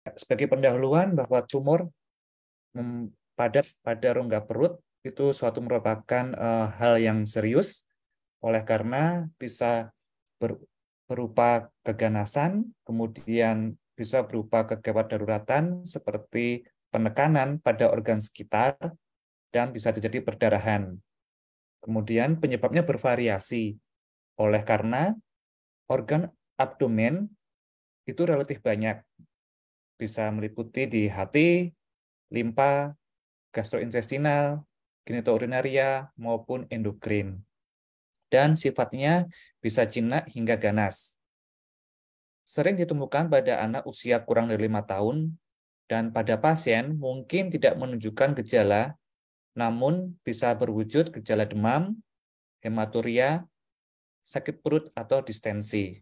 Sebagai pendahuluan bahwa tumor hmm, padat pada rongga perut itu suatu merupakan uh, hal yang serius oleh karena bisa ber, berupa keganasan, kemudian bisa berupa kegawat daruratan seperti penekanan pada organ sekitar dan bisa terjadi perdarahan. Kemudian penyebabnya bervariasi oleh karena organ abdomen itu relatif banyak bisa meliputi di hati, limpa, gastrointestinal, genitourinaria, maupun endokrin. Dan sifatnya bisa jinak hingga ganas. Sering ditemukan pada anak usia kurang dari lima tahun, dan pada pasien mungkin tidak menunjukkan gejala, namun bisa berwujud gejala demam, hematuria, sakit perut atau distensi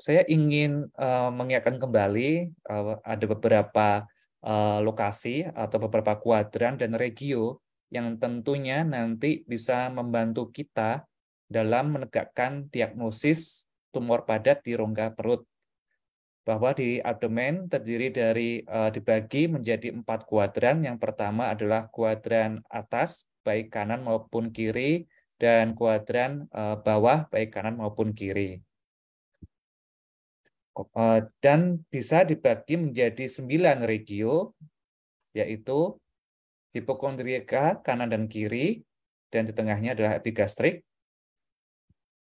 saya ingin uh, mengingatkan kembali uh, ada beberapa uh, lokasi atau beberapa kuadran dan regio yang tentunya nanti bisa membantu kita dalam menegakkan diagnosis tumor padat di rongga perut. Bahwa di abdomen terdiri dari uh, dibagi menjadi empat kuadran. Yang pertama adalah kuadran atas baik kanan maupun kiri dan kuadran uh, bawah baik kanan maupun kiri. Eh, dan bisa dibagi menjadi sembilan regio, yaitu hipokondrieka kanan dan kiri, dan di tengahnya adalah epigastrik,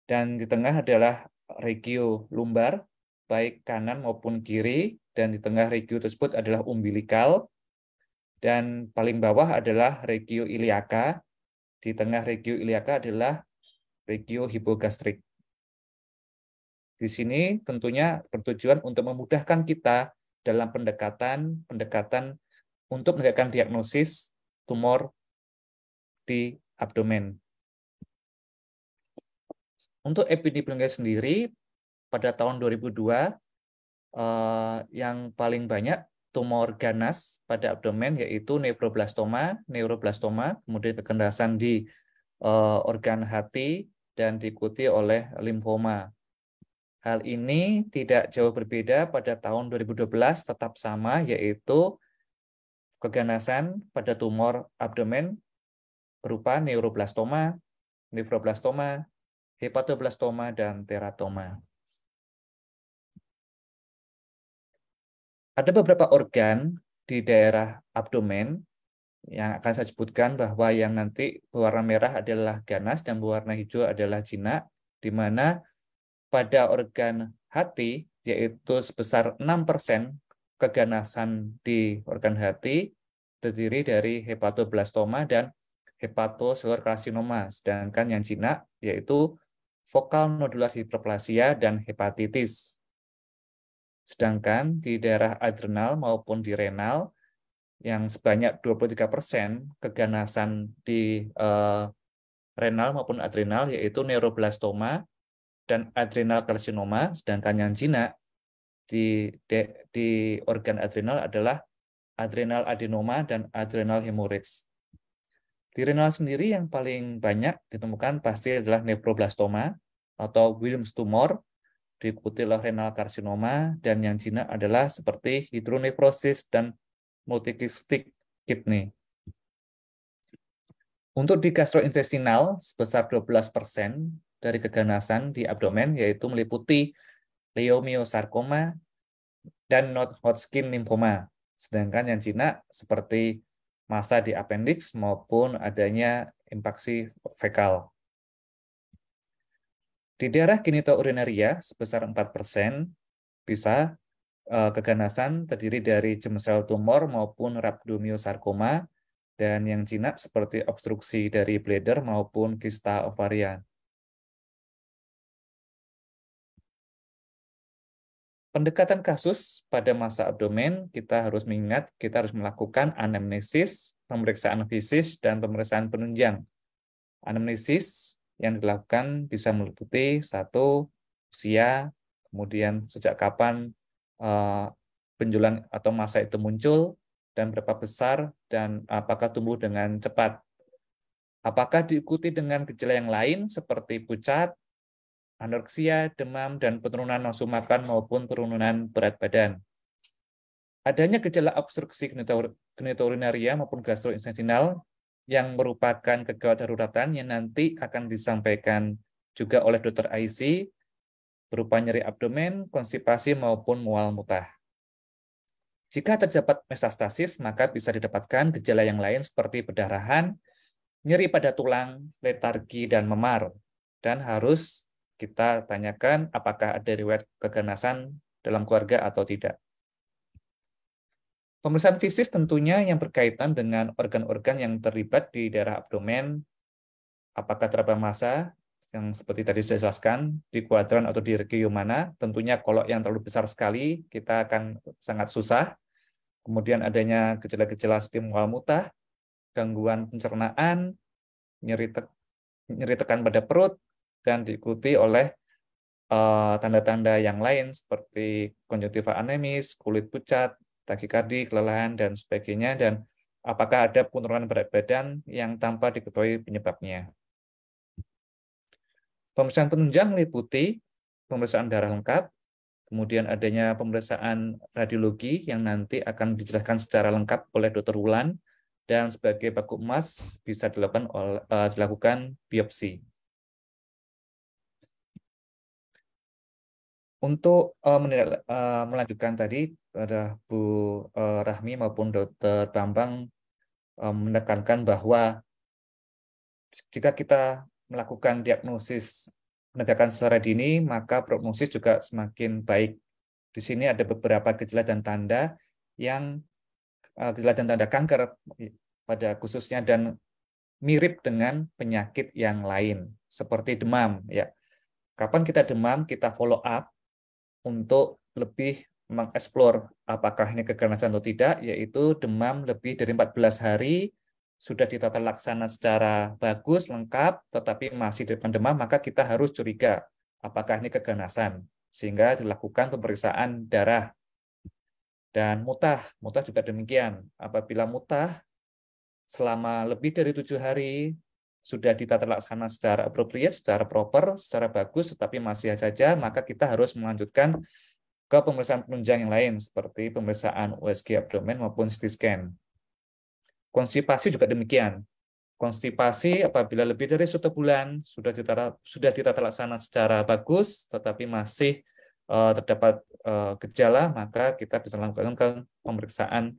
dan di tengah adalah regio lumbar, baik kanan maupun kiri, dan di tengah regio tersebut adalah umbilikal, dan paling bawah adalah regio iliaka, di tengah regio iliaka adalah regio hipogastrik. Di sini tentunya bertujuan untuk memudahkan kita dalam pendekatan pendekatan untuk menegakkan diagnosis tumor di abdomen. Untuk epidemiologi sendiri pada tahun 2002 eh, yang paling banyak tumor ganas pada abdomen yaitu neuroblastoma, neuroblastoma kemudian kekendasan di eh, organ hati dan diikuti oleh limfoma. Hal ini tidak jauh berbeda pada tahun 2012 tetap sama yaitu keganasan pada tumor abdomen berupa neuroblastoma, nefroblastoma, hepatoblastoma, dan teratoma. Ada beberapa organ di daerah abdomen yang akan saya sebutkan bahwa yang nanti berwarna merah adalah ganas dan berwarna hijau adalah jinak, di mana pada organ hati, yaitu sebesar 6% keganasan di organ hati terdiri dari hepatoblastoma dan hepatoseluler karsinoma. Sedangkan yang jinak yaitu vokal nodular hiperplasia dan hepatitis. Sedangkan di daerah adrenal maupun di renal yang sebanyak 23% keganasan di eh, renal maupun adrenal yaitu neuroblastoma dan adrenal karsinoma, sedangkan yang Cina di, di, di organ adrenal adalah adrenal adenoma dan adrenal hemorrhage. Di renal sendiri yang paling banyak ditemukan pasti adalah neuroblastoma atau Wilms tumor, diikuti oleh renal karsinoma, dan yang Cina adalah seperti hidronefrosis dan multikistik kidney. Untuk di gastrointestinal sebesar 12 persen, dari keganasan di abdomen yaitu meliputi leiomyosarcoma dan not hodgkin lymphoma. Sedangkan yang Cina seperti massa di appendix maupun adanya impaksi fekal. Di daerah genitourinaria sebesar 4% bisa eh, keganasan terdiri dari jemsel tumor maupun rhabdomyosarcoma dan yang jinak seperti obstruksi dari bladder maupun kista ovarian. pendekatan kasus pada masa abdomen, kita harus mengingat kita harus melakukan anamnesis, pemeriksaan fisik dan pemeriksaan penunjang. Anamnesis yang dilakukan bisa meliputi satu usia, kemudian sejak kapan uh, atau masa itu muncul, dan berapa besar, dan apakah tumbuh dengan cepat. Apakah diikuti dengan gejala yang lain seperti pucat, anorksia, demam, dan penurunan nafsu makan maupun penurunan berat badan. Adanya gejala obstruksi genitourinaria maupun gastrointestinal yang merupakan kegawat daruratan yang nanti akan disampaikan juga oleh dokter IC berupa nyeri abdomen, konstipasi maupun mual mutah. Jika terdapat metastasis, maka bisa didapatkan gejala yang lain seperti berdarahan, nyeri pada tulang, letargi, dan memar, dan harus kita tanyakan apakah ada riwayat keganasan dalam keluarga atau tidak. Pemeriksaan fisik tentunya yang berkaitan dengan organ-organ yang terlibat di daerah abdomen, apakah terdapat masa yang seperti tadi saya jelaskan di kuadran atau di regio mana, tentunya kalau yang terlalu besar sekali kita akan sangat susah. Kemudian adanya gejala-gejala seperti mual mutah, gangguan pencernaan, nyeri, te nyeri tekan pada perut, dan diikuti oleh eh, tanda-tanda uh, yang lain seperti konjungtiva anemis, kulit pucat, takikardi, kelelahan, dan sebagainya, dan apakah ada penurunan berat badan yang tanpa diketahui penyebabnya. Pemeriksaan penunjang meliputi pemeriksaan darah lengkap, kemudian adanya pemeriksaan radiologi yang nanti akan dijelaskan secara lengkap oleh dokter Wulan, dan sebagai baku emas bisa dilakukan, eh, dilakukan biopsi. Untuk uh, menilai, uh, melanjutkan tadi pada Bu eh, Rahmi maupun Dokter Bambang uh, menekankan bahwa jika kita melakukan diagnosis penegakan secara dini, maka prognosis juga semakin baik. Di sini ada beberapa gejala dan tanda yang uh, gejala dan tanda kanker pada khususnya dan mirip dengan penyakit yang lain seperti demam ya. Kapan kita demam, kita follow up untuk lebih mengeksplor apakah ini keganasan atau tidak, yaitu demam lebih dari 14 hari, sudah ditata laksana secara bagus, lengkap, tetapi masih di depan demam, maka kita harus curiga apakah ini keganasan. Sehingga dilakukan pemeriksaan darah. Dan mutah, mutah juga demikian. Apabila mutah selama lebih dari tujuh hari, sudah kita terlaksana secara appropriate, secara proper, secara bagus, tetapi masih saja, maka kita harus melanjutkan ke pemeriksaan penunjang yang lain, seperti pemeriksaan USG abdomen maupun CT scan. Konstipasi juga demikian. Konstipasi apabila lebih dari satu bulan sudah kita sudah kita terlaksana secara bagus, tetapi masih uh, terdapat uh, gejala, maka kita bisa lakukan pemeriksaan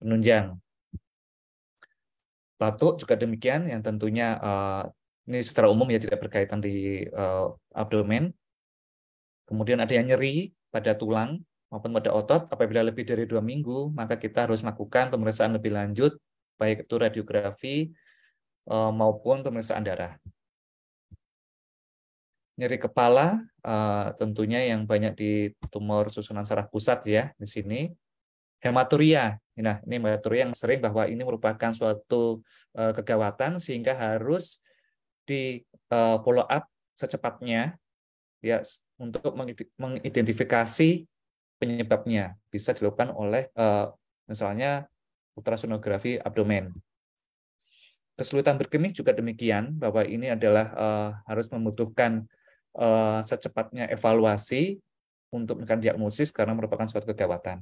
penunjang batuk juga demikian yang tentunya uh, ini secara umum ya tidak berkaitan di uh, abdomen. Kemudian ada yang nyeri pada tulang maupun pada otot apabila lebih dari dua minggu maka kita harus melakukan pemeriksaan lebih lanjut baik itu radiografi uh, maupun pemeriksaan darah. Nyeri kepala uh, tentunya yang banyak di tumor susunan saraf pusat ya di sini. Hematuria Nah, ini Mbak Turi yang sering bahwa ini merupakan suatu uh, kegawatan sehingga harus di uh, follow up secepatnya ya untuk mengidentifikasi penyebabnya. Bisa dilakukan oleh uh, misalnya ultrasonografi abdomen. Kesulitan berkemih juga demikian bahwa ini adalah uh, harus membutuhkan uh, secepatnya evaluasi untuk melakukan diagnosis karena merupakan suatu kegawatan.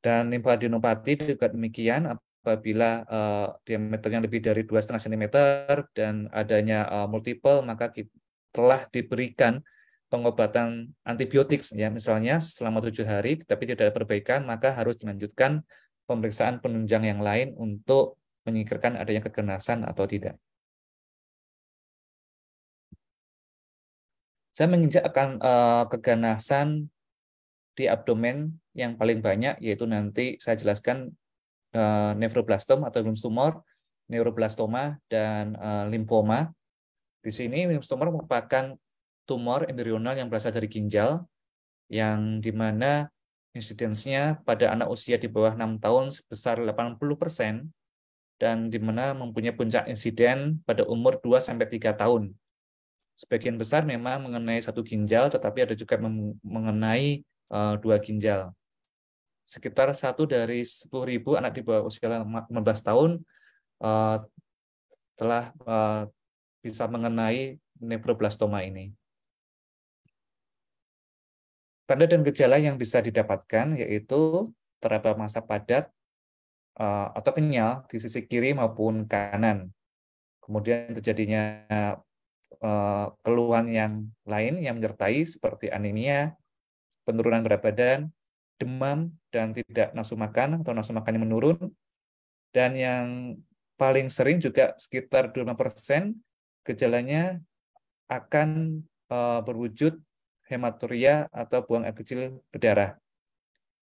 Dan limfadenopati juga demikian apabila uh, diameternya lebih dari 2,5 cm dan adanya uh, multiple maka kita telah diberikan pengobatan antibiotik ya misalnya selama tujuh hari tapi tidak ada perbaikan maka harus dilanjutkan pemeriksaan penunjang yang lain untuk menyingkirkan adanya keganasan atau tidak. Saya menginjak akan uh, keganasan di abdomen yang paling banyak yaitu nanti saya jelaskan uh, eh, nevroblastom atau tumor, neuroblastoma dan uh, eh, limfoma. Di sini tumor merupakan tumor embrional yang berasal dari ginjal yang dimana insidensnya pada anak usia di bawah 6 tahun sebesar 80 persen dan dimana mempunyai puncak insiden pada umur 2-3 tahun. Sebagian besar memang mengenai satu ginjal, tetapi ada juga mengenai Eh, dua ginjal. Sekitar satu dari 10.000 anak di bawah usia 15 tahun eh, telah eh, bisa mengenai neuroblastoma ini. Tanda dan gejala yang bisa didapatkan yaitu teraba masa padat atau kenyal di sisi kiri maupun kanan. Kemudian terjadinya keluhan yang lain yang menyertai seperti anemia, penurunan berat badan, demam, dan tidak nafsu makan atau nafsu makan yang menurun. Dan yang paling sering juga sekitar 25% gejalanya akan eh, berwujud hematuria atau buang air kecil berdarah.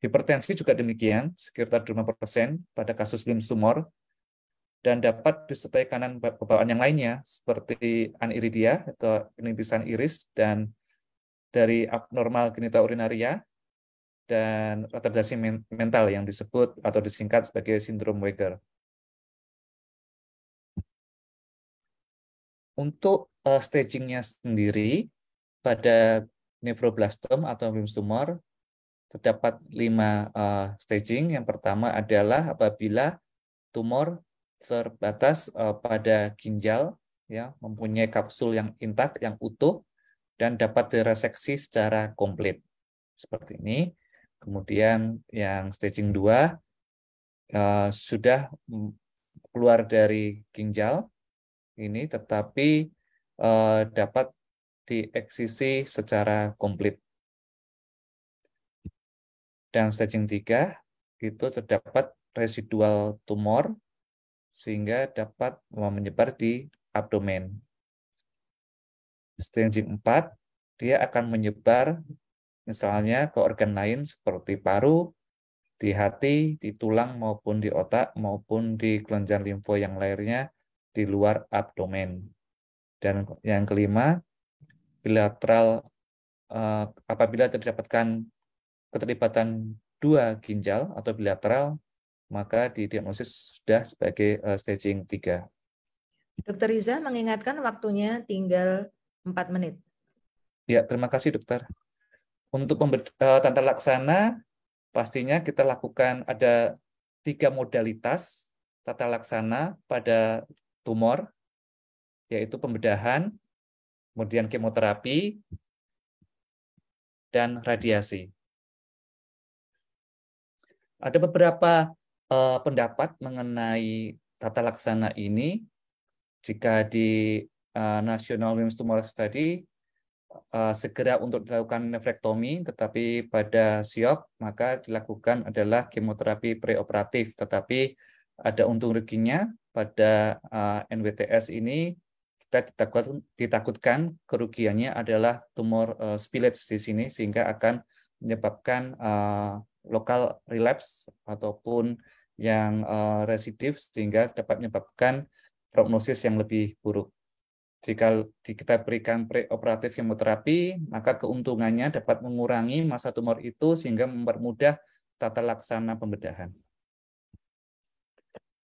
Hipertensi juga demikian, sekitar 25% pada kasus belum tumor, dan dapat disertai kanan bawaan yang lainnya, seperti aniridia atau penipisan iris dan dari abnormal genital urinaria dan retardasi mental yang disebut atau disingkat sebagai sindrom Weger. Untuk uh, stagingnya sendiri pada nefroblastom atau Wilms tumor terdapat lima uh, staging. Yang pertama adalah apabila tumor terbatas uh, pada ginjal, ya mempunyai kapsul yang intak, yang utuh, dan dapat direseksi secara komplit. Seperti ini. Kemudian yang staging 2 uh, eh, sudah keluar dari ginjal ini tetapi uh, dapat dieksisi secara komplit. Dan staging 3 itu terdapat residual tumor sehingga dapat menyebar di abdomen g 4, dia akan menyebar misalnya ke organ lain seperti paru, di hati, di tulang maupun di otak maupun di kelenjar limfo yang lahirnya di luar abdomen. Dan yang kelima, bilateral eh, apabila terdapatkan keterlibatan dua ginjal atau bilateral, maka didiagnosis sudah sebagai eh, staging 3. Dokter Riza mengingatkan waktunya tinggal 4 menit. Ya, terima kasih dokter. Untuk eh, tanda laksana, pastinya kita lakukan ada tiga modalitas tata laksana pada tumor, yaitu pembedahan, kemudian kemoterapi, dan radiasi. Ada beberapa eh, pendapat mengenai tata laksana ini. Jika di Nasional uh, National Women's Tumor Study uh, segera untuk dilakukan nefrektomi, tetapi pada siop maka dilakukan adalah kemoterapi preoperatif. Tetapi ada untung ruginya pada uh, NWTS ini kita ditakut, ditakutkan kerugiannya adalah tumor spillage di sini sehingga akan menyebabkan lokal relapse ataupun yang residiv residif sehingga dapat menyebabkan prognosis yang lebih buruk. Jika kita berikan preoperatif kemoterapi, maka keuntungannya dapat mengurangi masa tumor itu sehingga mempermudah tata laksana pembedahan.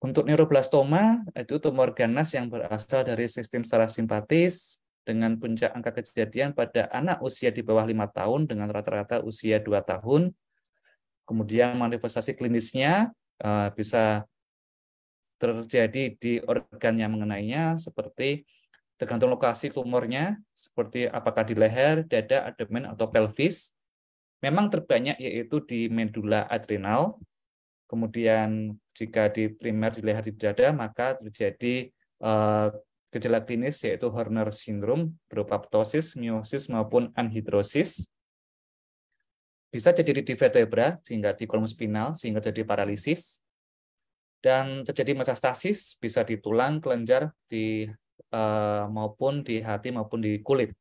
Untuk neuroblastoma, itu tumor ganas yang berasal dari sistem saraf simpatis dengan puncak angka kejadian pada anak usia di bawah 5 tahun dengan rata-rata usia 2 tahun. Kemudian manifestasi klinisnya eh, bisa terjadi di organ yang mengenainya seperti tergantung lokasi tumornya, seperti apakah di leher, dada, abdomen, atau pelvis. Memang terbanyak yaitu di medula adrenal. Kemudian jika di primer di leher di dada, maka terjadi eh, gejala klinis yaitu Horner syndrome berupa ptosis, miosis maupun anhidrosis. Bisa jadi di vertebra sehingga di kolom spinal sehingga jadi paralisis dan terjadi metastasis bisa di tulang, kelenjar, di Eh, maupun di hati maupun di kulit.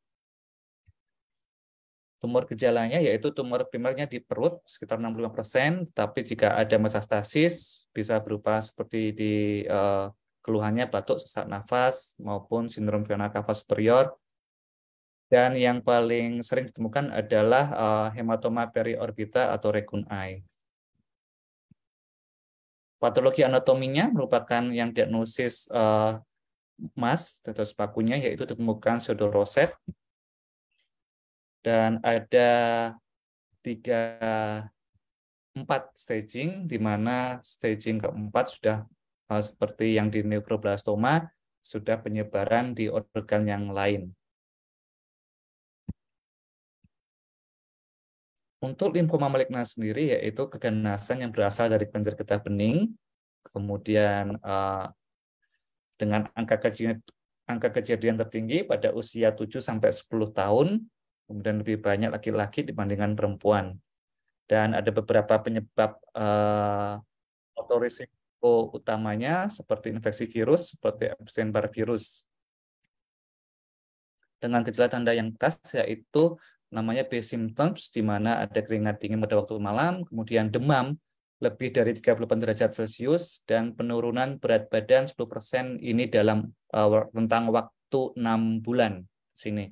Tumor gejalanya yaitu tumor primernya di perut sekitar 65%, tapi jika ada metastasis bisa berupa seperti di uh, keluhannya batuk, sesak nafas maupun sindrom Fiona cava superior. Dan yang paling sering ditemukan adalah uh, hematoma periorbita atau rekun eye. Patologi anatominya merupakan yang diagnosis uh, emas atau pakunya yaitu ditemukan roset dan ada tiga empat staging di mana staging keempat sudah eh, seperti yang di neuroblastoma sudah penyebaran di organ yang lain. Untuk limfoma maligna sendiri yaitu keganasan yang berasal dari kelenjar getah bening, kemudian eh, dengan angka kejadian, angka kejadian tertinggi pada usia 7 sampai 10 tahun, kemudian lebih banyak laki-laki dibandingkan perempuan. Dan ada beberapa penyebab uh, utamanya seperti infeksi virus, seperti Epstein-Barr virus. Dengan gejala tanda yang khas yaitu namanya base symptoms di mana ada keringat dingin pada waktu malam, kemudian demam lebih dari 38 derajat Celcius dan penurunan berat badan 10% ini dalam uh, rentang waktu 6 bulan sini.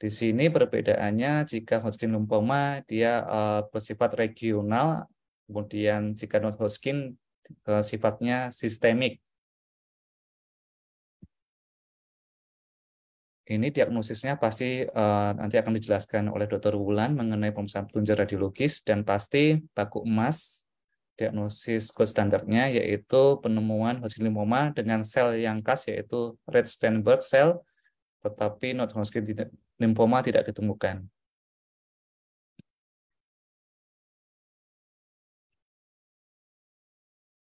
Di sini perbedaannya jika Hodgkin lymphoma dia eh, bersifat regional, kemudian jika non-Hodgkin eh, sifatnya sistemik ini diagnosisnya pasti eh, nanti akan dijelaskan oleh Dr. Wulan mengenai pemeriksaan petunjuk radiologis dan pasti baku emas diagnosis gold standarnya yaitu penemuan Hodgkin lymphoma dengan sel yang khas yaitu red Sternberg cell tetapi not Hodgkin lymphoma tidak ditemukan.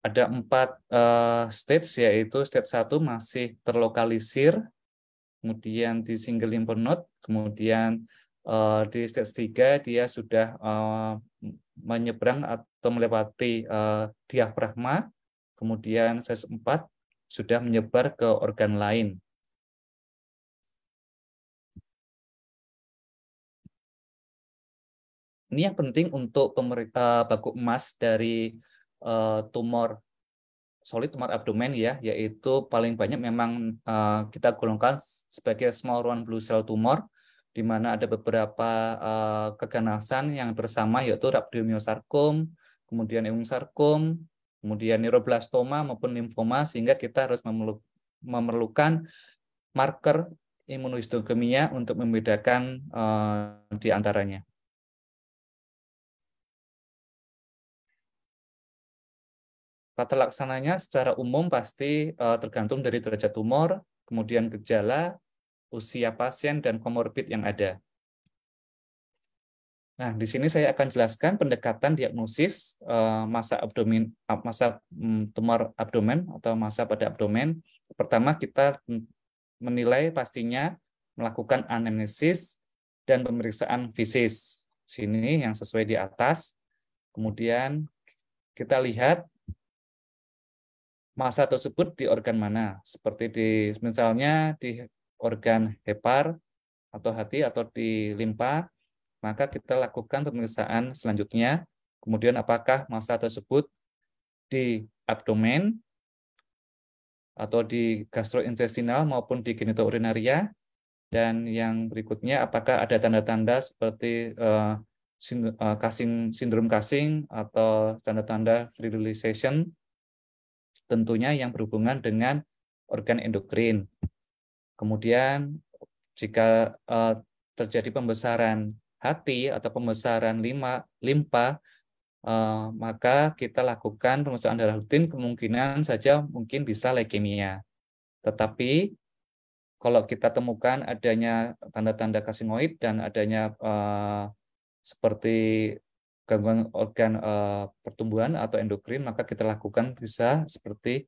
Ada empat uh, stage, yaitu stage 1 masih terlokalisir, kemudian di single lymph node, kemudian uh, di stage 3 dia sudah uh, menyeberang atau melewati uh, diafragma, kemudian stage 4 sudah menyebar ke organ lain. Ini yang penting untuk baku emas dari tumor solid tumor abdomen ya, yaitu paling banyak memang uh, kita golongkan sebagai small round blue cell tumor, di mana ada beberapa uh, keganasan yang bersama yaitu rhabdomyosarkom, kemudian eungsarkom, kemudian neuroblastoma maupun limfoma, sehingga kita harus memerlukan marker imunohistokimia untuk membedakan uh, di antaranya. Tata laksananya secara umum pasti eh, tergantung dari derajat tumor, kemudian gejala, usia pasien, dan komorbid yang ada. Nah, di sini saya akan jelaskan pendekatan diagnosis uh, masa abdomen eh, masa mm, tumor abdomen atau masa pada abdomen. Pertama kita menilai pastinya melakukan anamnesis dan pemeriksaan fisis. Sini yang sesuai di atas. Kemudian kita lihat masa tersebut di organ mana, seperti di misalnya di organ hepar atau hati atau di limpa, maka kita lakukan pemeriksaan selanjutnya. Kemudian apakah masa tersebut di abdomen atau di gastrointestinal maupun di genitourinaria dan yang berikutnya apakah ada tanda-tanda seperti uh, eh, eh, kasing sindrom kasing atau tanda-tanda -tanda tentunya yang berhubungan dengan organ endokrin. Kemudian jika uh, terjadi pembesaran hati atau pembesaran lima, limpa, uh, maka kita lakukan pemeriksaan darah rutin kemungkinan saja mungkin bisa leukemia. Tetapi kalau kita temukan adanya tanda-tanda kasinoid dan adanya uh, seperti gangguan organ uh, pertumbuhan atau endokrin, maka kita lakukan bisa seperti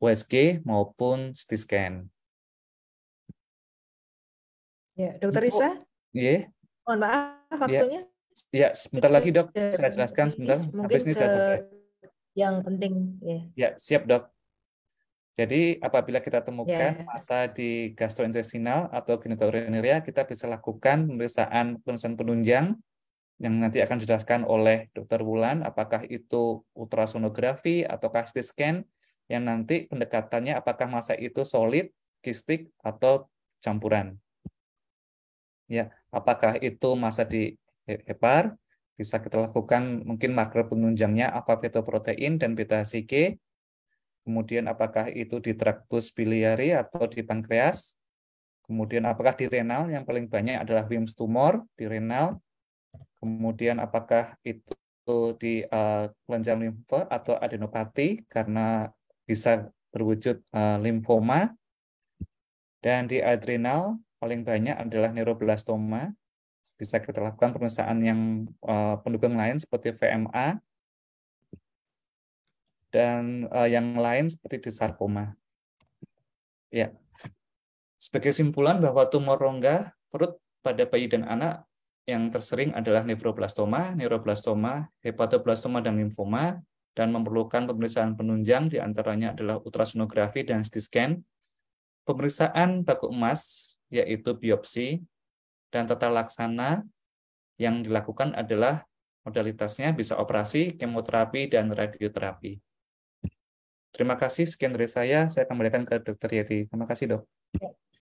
USG maupun CT scan. Ya, Dokter Risa? Iya. Yeah. Mohon maaf iya. waktunya. Ya, yeah. sebentar lagi dok, saya jelaskan sebentar. Habis ini sudah selesai. Yang penting. Ya, yeah. siap dok. Jadi apabila kita temukan yeah. masa di gastrointestinal atau genitourinaria, kita bisa lakukan pemeriksaan pemeriksaan penunjang yang nanti akan dijelaskan oleh dokter Wulan, apakah itu ultrasonografi atau CT scan, yang nanti pendekatannya apakah masa itu solid, kistik, atau campuran. Ya, apakah itu masa di hepar, bisa kita lakukan mungkin marker penunjangnya apa beta protein dan beta HCG, kemudian apakah itu di traktus biliari atau di pankreas, kemudian apakah di renal yang paling banyak adalah Wilms tumor di renal, Kemudian apakah itu di uh, eh, lenjar limfa atau adenopati karena bisa berwujud uh, eh, limfoma. Dan di adrenal paling banyak adalah neuroblastoma. Bisa kita lakukan pemeriksaan yang uh, pendukung lain seperti VMA dan uh, yang lain seperti di sarkoma. Ya. Sebagai simpulan bahwa tumor rongga perut pada bayi dan anak yang tersering adalah neuroblastoma, neuroblastoma, hepatoblastoma, dan limfoma, dan memerlukan pemeriksaan penunjang, diantaranya adalah ultrasonografi dan CT scan, pemeriksaan baku emas, yaitu biopsi, dan tata laksana yang dilakukan adalah modalitasnya bisa operasi, kemoterapi, dan radioterapi. Terima kasih, sekian dari saya. Saya kembalikan ke Dr. Yeti. Terima kasih, dok. Ya.